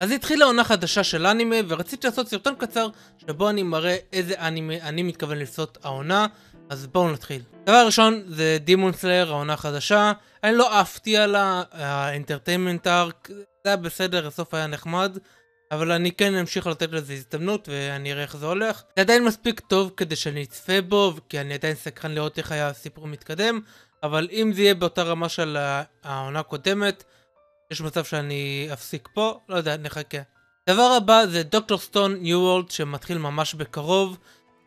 אז התחילה עונה חדשה של אנימה, ורציתי לעשות סרטון קצר שבו אני מראה איזה אנימה אני מתכוון לעשות העונה, אז בואו נתחיל. דבר ראשון זה דימון סלייר העונה החדשה, אני לא עפתי על האנטרטיימנט ארק, זה היה בסדר, הסוף היה נחמד, אבל אני כן אמשיך לתת לזה הזדמנות ואני אראה איך זה הולך. זה עדיין מספיק טוב כדי שאני אצפה בו, כי אני עדיין סקרן לראות איך היה הסיפור מתקדם, אבל אם זה יהיה באותה רמה של העונה הקודמת, יש מצב שאני אפסיק פה, לא יודע, נחכה. דבר הבא זה דוקטור סטון ניו וולד שמתחיל ממש בקרוב.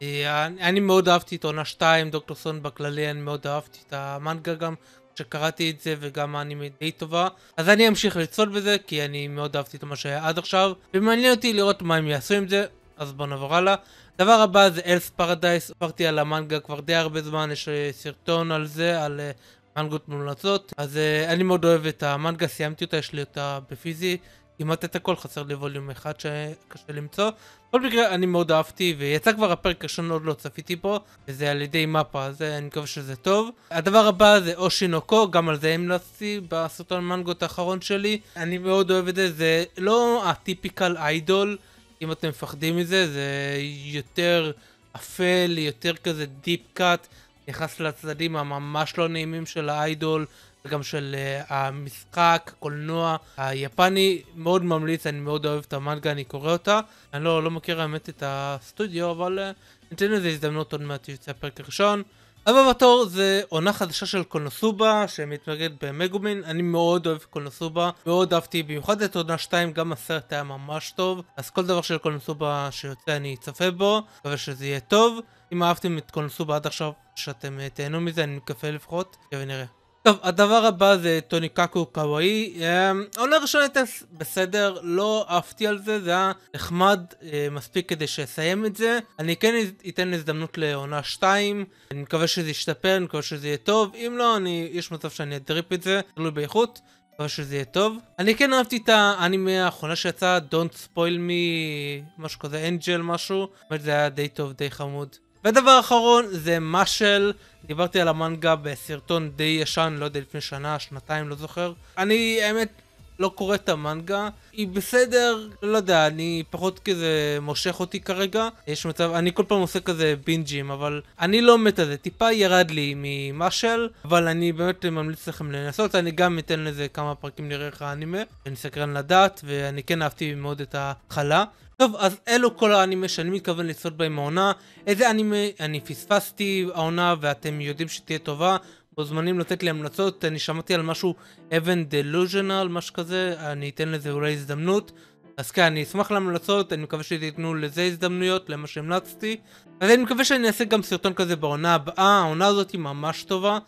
אה, אני אני מאוד אהבתי את עונה 2, דוקטור סטון בכללי, אני מאוד אהבתי את המנגה גם, כשקראתי את זה וגם אני די טובה אז אני אמשיך לצפות בזה כי אני מאוד אהבתי את מה שהיה עד עכשיו ומעניין אותי לראות מה הם יעשו עם זה אז בואו נעבור הלאה. דבר הבא זה אלס פרדייס, עברתי על המנגה כבר די הרבה זמן, יש אה, סרטון על זה, על אה, מנגות מומלצות. אז uh, אני מאוד אוהב את המנגה, סיימתי אותה, יש לי אותה בפיזי. כמעט את הכל, חסר לי ווליום אחד שקשה למצוא. בכל מקרה, אני מאוד אהבתי, ויצא כבר הפרק הראשון, עוד לא צפיתי פה, וזה על ידי מפה, אז אה, אני מקווה שזה טוב. הדבר הבא זה אושינוקו, גם על זה המלצתי בסרטון מנגות האחרון שלי. אני מאוד אוהב את זה, זה לא הטיפיקל איידול, אם אתם מפחדים מזה, זה יותר אפל, יותר כזה דיפ קאט. נכנס לצדדים הממש לא נעימים של האיידול וגם של uh, המשחק, קולנוע היפני, מאוד ממליץ, אני מאוד אוהב את המנגה, אני קורא אותה. אני לא, לא מכיר האמת את הסטודיו, אבל uh, אה, ניתן לזה הזדמנות עוד מעט שיוצא הפרק הראשון. הבא בתור זה עונה חדשה של קונוסובה שמתנגד במגומין, אני מאוד אוהב קונוסובה, מאוד אהבתי במיוחד את עונה 2, גם הסרט היה ממש טוב, אז כל דבר של קונוסובה שיוצא אני אצפה בו, מקווה שזה יהיה טוב, אם אהבתם את קונוסובה עד עכשיו, שאתם אה, תהנו מזה, אני מקווה לפחות, ונראה. טוב, הדבר הבא זה טוניקקו קוואי. העונה אמ, הראשונה הייתה בסדר, לא עפתי על זה, זה היה נחמד אה, מספיק כדי שאסיים את זה. אני כן אתן הזדמנות לעונה 2, אני מקווה שזה ישתפר, אני מקווה שזה יהיה טוב, אם לא, אני, יש מצב שאני אדריפ את זה, תלוי באיכות. מקווה שזה יהיה טוב. אני כן אהבתי את האנימה האחרונה שיצאה, Don't Spoil Me, משהו כזה, אנג'ל משהו, באמת זה היה די טוב, די חמוד. ודבר אחרון זה משל, דיברתי על המנגה בסרטון די ישן, לא יודע, לפני שנה, שנתיים, לא זוכר. אני, האמת, לא קורא את המנגה, היא בסדר, לא יודע, אני פחות כזה מושך אותי כרגע, יש מצב, אני כל פעם עושה כזה בינג'ים, אבל אני לא מת על זה, טיפה ירד לי ממשל, אבל אני באמת ממליץ לכם לנסות, אני גם אתן לזה כמה פרקים נראה איך האנימה, אני סקרן לדעת, ואני כן אהבתי מאוד את ההתחלה. טוב, אז אלו כל האנימה שאני מתכוון לצעוד בהם העונה. איזה אנימה אני פספסתי העונה ואתם יודעים שתהיה טובה, מוזמנים לתת לי המלצות, אני שמעתי על משהו אבן דלוז'נל, משהו כזה, אני אתן לזה אולי הזדמנות. אז כן, אני אשמח להמלצות, אני מקווה שתיתנו לזה הזדמנויות, למה שהמלצתי. אז אני מקווה שאני אעשה גם סרטון כזה בעונה הבאה, העונה הזאת היא ממש טובה.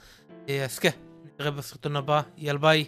אה, אז כן, נתראה בסרטון הבא, יאללה ביי.